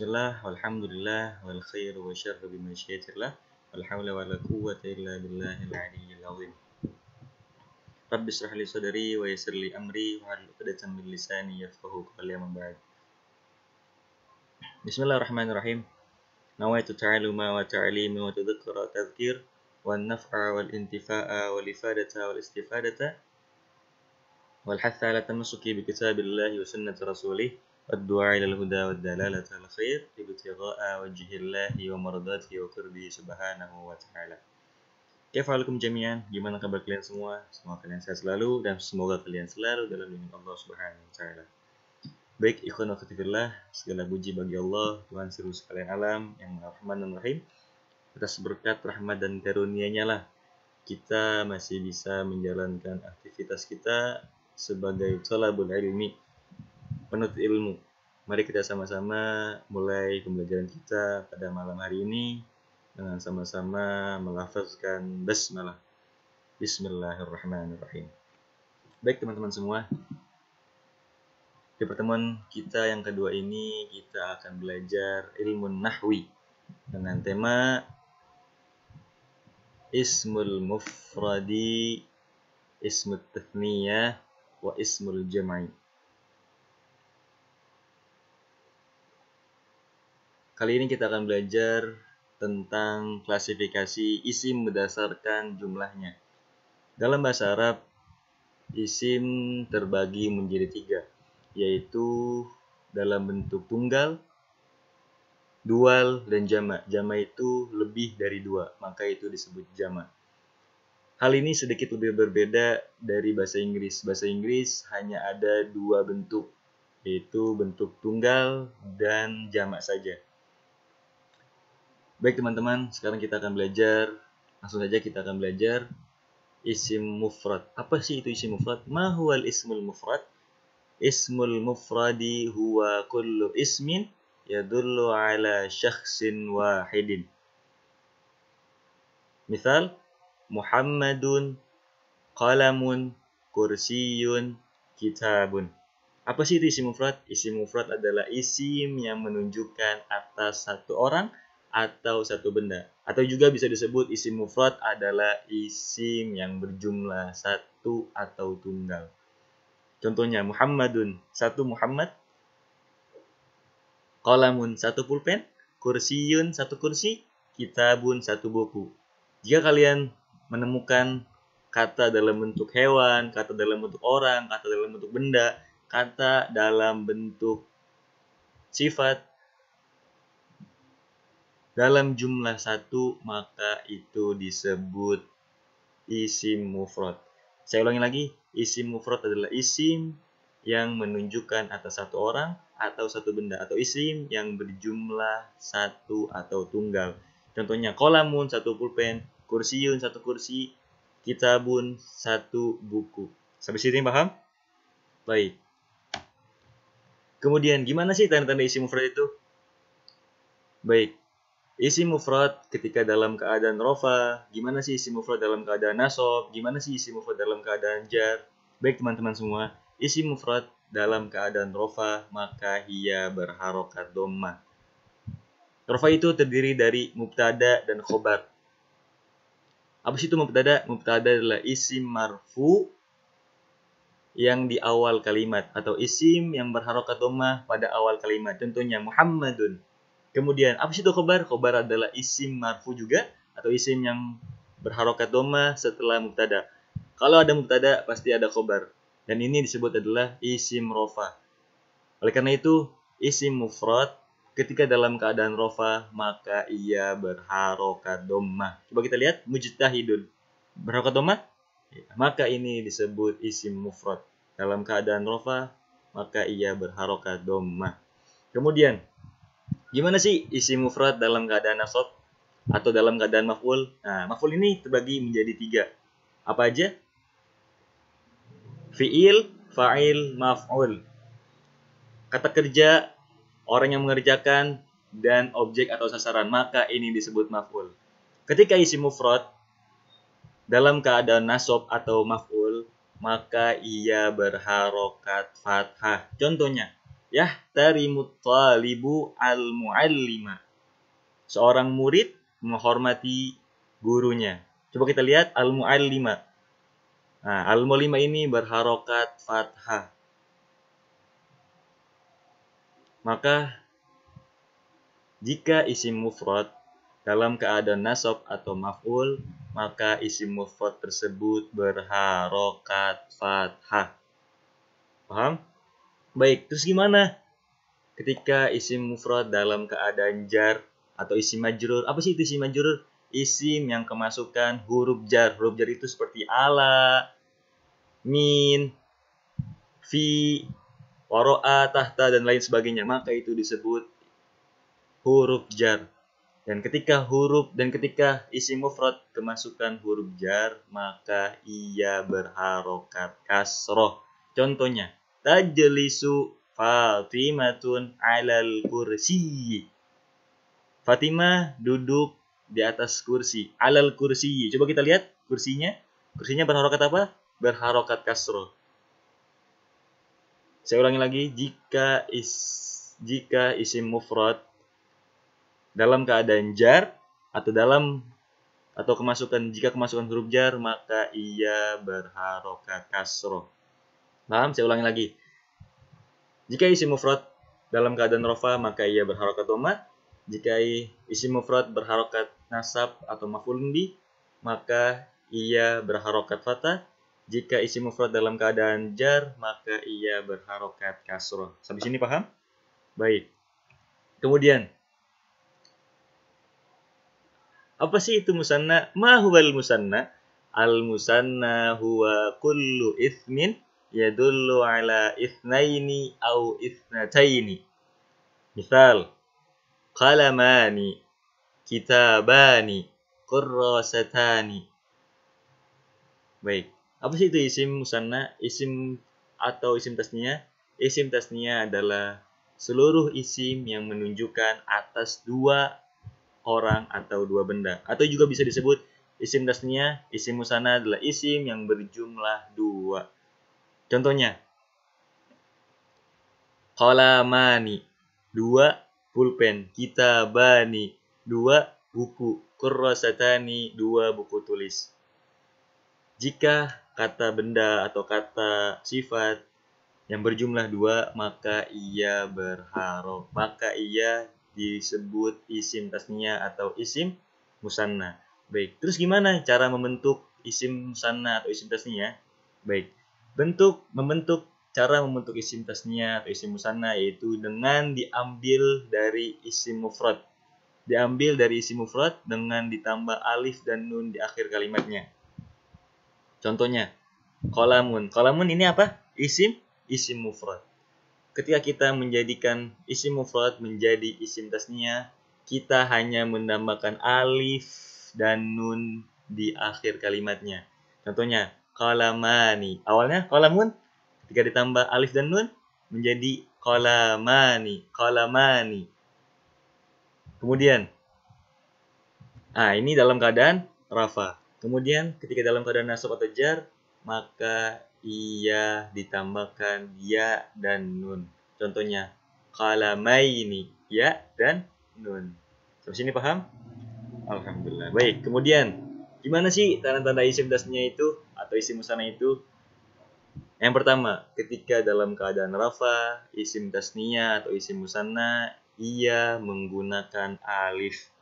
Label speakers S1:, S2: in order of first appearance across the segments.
S1: بسم الله والحمد لله والخير والشر بمشيئة الله والحول ولا قوة إلا بالله العلي العظيم رب اشرح لي صدري ويسر لي أمري واحلل عقدة من لساني يفقه قولي من بعد بسم الله الرحمن الرحيم نويت تعلم وتعليم وتذكر والتذكير والنفع والانتفاء والإفادة والاستفادة والحث على التمسك بكتاب الله وسنة رسوله الدعاء إلى الهدى والدلالة الخير ابتغاء وجه الله ومرضاته وقربه سبحانه وتعالى Kefalikum جميعا؟ gimana kabar kalian semua? Semoga kalian sehat selalu dan semoga kalian selalu dalam lindungan Allah Subhanahu wa taala. Baik, ikhwan fillah, segala puji bagi Allah, Tuhan seluruh sekalian alam yang Maha Rahman dan Rahim. Atas berkat rahmat dan karunia-Nya lah kita masih bisa menjalankan aktivitas kita sebagai thalabul ilmi, penuntut ilmu Mari kita sama-sama mulai pembelajaran kita pada malam hari ini dengan sama-sama melafazkan basmalah. Bismillahirrahmanirrahim. Baik teman-teman semua, di pertemuan kita yang kedua ini kita akan belajar ilmu nahwi dengan tema Ismul Mufradi, Ismul Tathniyah, wa Ismul jamai. Kali ini kita akan belajar tentang klasifikasi isim berdasarkan jumlahnya. Dalam bahasa Arab, isim terbagi menjadi tiga, yaitu dalam bentuk tunggal, dual, dan jama. Jama itu lebih dari dua, maka itu disebut jama. Hal ini sedikit lebih berbeda dari bahasa Inggris. Bahasa Inggris hanya ada dua bentuk, yaitu bentuk tunggal dan jamak saja. Baik teman-teman, sekarang kita akan belajar langsung saja kita akan belajar isim mufrad. Apa sih itu isim mufrad? Ma huwal ismul mufrad? Ismul mufradi huwa kullu ismin yadullu ala syakhsin wahidin. Misal Muhammadun qalamun kursiyun kitabun. Apa sih itu isim mufrad? Isim mufrad adalah isim yang menunjukkan atas satu orang atau satu benda. Atau juga bisa disebut isim mufrad adalah isim yang berjumlah satu atau tunggal. Contohnya Muhammadun, satu Muhammad. Kolamun, satu pulpen. kursiun satu kursi. Kitabun, satu buku. Jika kalian menemukan kata dalam bentuk hewan, kata dalam bentuk orang, kata dalam bentuk benda, kata dalam bentuk sifat, dalam jumlah satu maka itu disebut isim mufrad. Saya ulangi lagi, isim mufrad adalah isim yang menunjukkan atas satu orang atau satu benda atau isim yang berjumlah satu atau tunggal. Contohnya kolamun satu pulpen, kursiun satu kursi, kitabun satu buku. Sampai sini paham? Baik. Kemudian gimana sih tanda-tanda isim mufrad itu? Baik, Isi iya mufrad ketika dalam keadaan rofa, gimana sih isi mufrad dalam keadaan nasob, gimana sih isi mufrad dalam keadaan jar. Baik teman-teman semua, isi mufrad dalam keadaan rofa maka ia berharokat doma. Rofa itu terdiri dari mubtada dan khobar. Apa sih itu mubtada? Mubtada adalah isim marfu yang di awal kalimat atau isim yang berharokat doma pada awal kalimat. Tentunya Muhammadun, Kemudian apa sih itu khobar? Khobar adalah isim marfu juga atau isim yang berharokat doma setelah mubtada. Kalau ada mubtada pasti ada khobar. Dan ini disebut adalah isim rofa. Oleh karena itu, isim mufrad ketika dalam keadaan rofa maka ia berharokat doma. Coba kita lihat mujtahidun. Berharokat doma? Ya, maka ini disebut isim mufrad. Dalam keadaan rofa maka ia berharokat doma. Kemudian Gimana sih isi mufrad dalam keadaan nasab atau dalam keadaan maf'ul? Nah, maf'ul ini terbagi menjadi tiga. Apa aja? Fi'il, fa'il, maf'ul. Kata kerja, orang yang mengerjakan, dan objek atau sasaran. Maka ini disebut maf'ul. Ketika isi mufrad dalam keadaan nasab atau maf'ul, maka ia berharokat fathah. Contohnya, Yahtarimut talibu al-muallima. Seorang murid menghormati gurunya. Coba kita lihat al-muallima. Nah, al-muallima ini berharokat fathah. Maka jika isim mufrad dalam keadaan nasab atau maf'ul, maka isim mufrad tersebut berharokat fathah. Paham? Baik, terus gimana? Ketika isim mufrad dalam keadaan jar atau isim majrur. Apa sih itu isim majrur? Isim yang kemasukan huruf jar. Huruf jar itu seperti ala, min, fi, waro'a, tahta, dan lain sebagainya. Maka itu disebut huruf jar. Dan ketika huruf dan ketika isim mufrad kemasukan huruf jar, maka ia berharokat kasroh. Contohnya, tajlisu Fatimatun alal kursi. Fatimah duduk di atas kursi. Alal kursi. Coba kita lihat kursinya. Kursinya berharokat apa? Berharokat kasro. Saya ulangi lagi, jika is jika isim mufrad dalam keadaan jar atau dalam atau kemasukan jika kemasukan huruf jar maka ia berharokat kasroh paham saya ulangi lagi. Jika isi mufrad dalam keadaan rofa, maka ia berharokat doma. Jika isi mufrad berharokat nasab atau maf'ulun maka ia berharokat fatah. Jika isi mufrad dalam keadaan jar, maka ia berharokat kasro. Sampai sini paham? Baik. Kemudian, apa sih itu musanna? Ma huwal musanna? Al musanna huwa kullu ithmin yadullu ala ithnaini au ithnataini. Misal, qalamani, kitabani, kurrasatani. Baik, apa sih itu isim musanna? Isim atau isim tasnia? Isim tasnia adalah seluruh isim yang menunjukkan atas dua orang atau dua benda. Atau juga bisa disebut isim tasnia, isim musanna adalah isim yang berjumlah dua. Contohnya, kolamani, dua pulpen, kita bani dua buku, kurrosatani, dua buku tulis. Jika kata benda atau kata sifat yang berjumlah dua, maka ia berharok, maka ia disebut isim tasnya atau isim musanna. Baik, terus gimana cara membentuk isim musanna atau isim tasnya? Baik, bentuk membentuk cara membentuk isim tasnya atau isim musanna yaitu dengan diambil dari isim mufrad. Diambil dari isim mufrad dengan ditambah alif dan nun di akhir kalimatnya. Contohnya, kolamun. Kolamun ini apa? Isim, isim mufrad. Ketika kita menjadikan isim mufrad menjadi isim tasnya, kita hanya menambahkan alif dan nun di akhir kalimatnya. Contohnya, kolamani. Awalnya kolamun, ketika ditambah alif dan nun, menjadi kolamani, kolamani. Kemudian, ah ini dalam keadaan rafa. Kemudian ketika dalam keadaan nasab atau jar, maka ia ditambahkan ya dan nun. Contohnya, ini ya dan nun. Sampai sini paham? Alhamdulillah. Baik, kemudian gimana sih tanda-tanda isim dasnya itu atau isim musana itu? Yang pertama, ketika dalam keadaan rafa, isim dasnya atau isim musana ia menggunakan alif.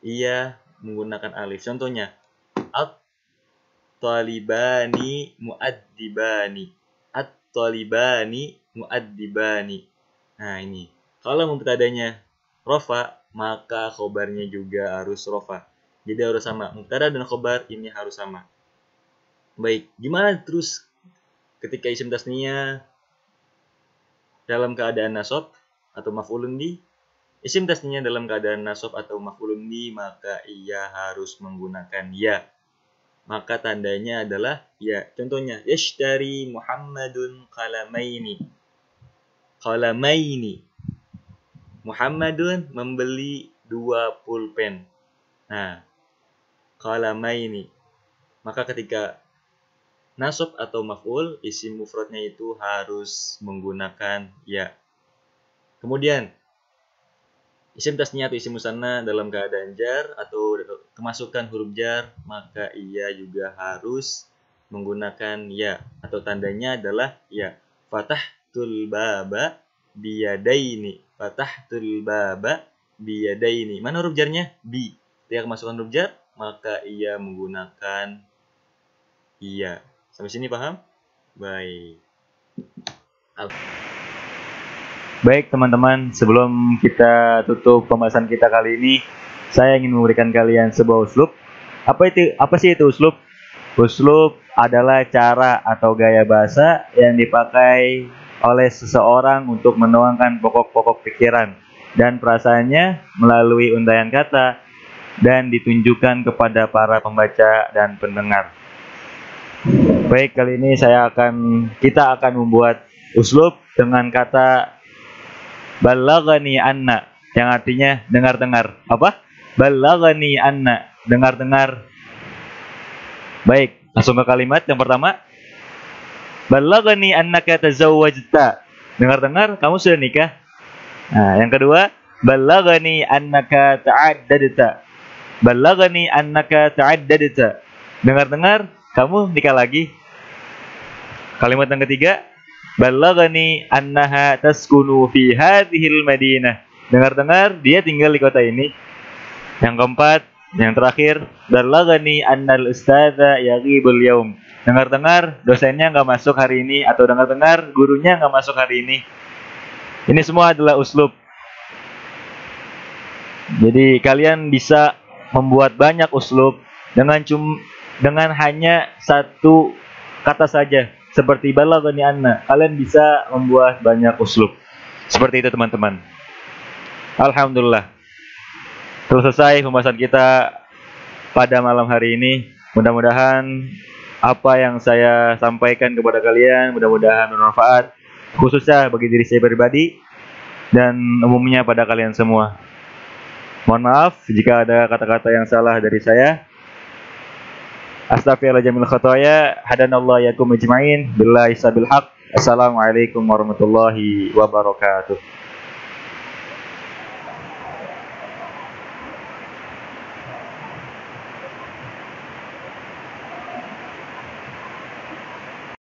S1: Ia menggunakan alif. Contohnya, at-talibani muaddibani. At-talibani muaddibani. Nah, ini. Kalau mempertadanya rafa, maka khobarnya juga harus rafa. Jadi harus sama. Mubtada dan khobar ini harus sama. Baik, gimana terus ketika isim tasninya dalam keadaan nasab atau maf'ulun di Isim tasninya dalam keadaan nasab atau maf'ulun di maka ia harus menggunakan ya. Maka tandanya adalah ya. Contohnya, yashtari Muhammadun qalamaini. Qalamaini. Muhammadun membeli dua pulpen. Nah, kalamaini. Maka ketika nasab atau maf'ul isi mufradnya itu harus menggunakan ya. Kemudian isim tasniyah atau isim musanna dalam keadaan jar atau kemasukan huruf jar maka ia juga harus menggunakan ya atau tandanya adalah ya fatah tulbaba biyadaini fatah tulbaba biyadaini mana huruf jarnya bi dia kemasukan huruf jar maka ia menggunakan ia. Sampai sini paham? Baik. Baik teman-teman, sebelum kita tutup pembahasan kita kali ini, saya ingin memberikan kalian sebuah uslub. Apa itu? Apa sih itu uslub? Uslub adalah cara atau gaya bahasa yang dipakai oleh seseorang untuk menuangkan pokok-pokok pikiran dan perasaannya melalui undayan kata, dan ditunjukkan kepada para pembaca dan pendengar. Baik, kali ini saya akan kita akan membuat uslub dengan kata balagani anna yang artinya dengar-dengar. Apa? Balagani anna, dengar-dengar. Baik, langsung ke kalimat yang pertama. Balagani annaka tazawwajta. Dengar-dengar kamu sudah nikah. Nah, yang kedua, balagani annaka ta'addadta. Balagani annaka ta'addadta. Dengar-dengar, kamu nikah lagi. Kalimat yang ketiga, Balagani annaha taskunu fi hadhil madinah. Dengar-dengar, dia tinggal di kota ini. Yang keempat, yang terakhir, Balagani annal ustadha yaghibul yaum. Dengar-dengar, dosennya nggak masuk hari ini atau dengar-dengar gurunya nggak masuk hari ini. Ini semua adalah uslub. Jadi kalian bisa membuat banyak uslub dengan cum dengan hanya satu kata saja seperti balagani anna kalian bisa membuat banyak uslub seperti itu teman-teman alhamdulillah telah selesai pembahasan kita pada malam hari ini mudah-mudahan apa yang saya sampaikan kepada kalian mudah-mudahan bermanfaat khususnya bagi diri saya pribadi dan umumnya pada kalian semua Mohon maaf jika ada kata-kata yang salah dari saya. Astaghfirullahaladzim khotoya. Hadanallah yakum ijma'in. Billahi sabil haq. Assalamualaikum warahmatullahi wabarakatuh.